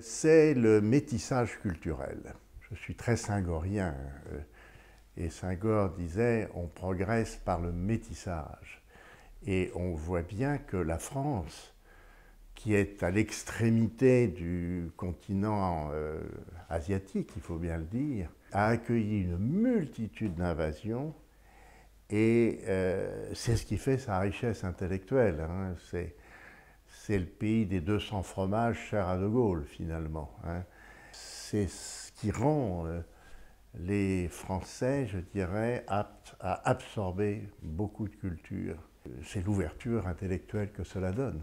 C'est le métissage culturel. Je suis très singorien. Euh, et singor disait on progresse par le métissage. Et on voit bien que la France, qui est à l'extrémité du continent euh, asiatique, il faut bien le dire, a accueilli une multitude d'invasions. Et euh, c'est ce qui fait sa richesse intellectuelle. Hein c'est le pays des 200 fromages chers à De Gaulle, finalement. Hein. C'est ce qui rend euh, les Français, je dirais, aptes à absorber beaucoup de culture. C'est l'ouverture intellectuelle que cela donne.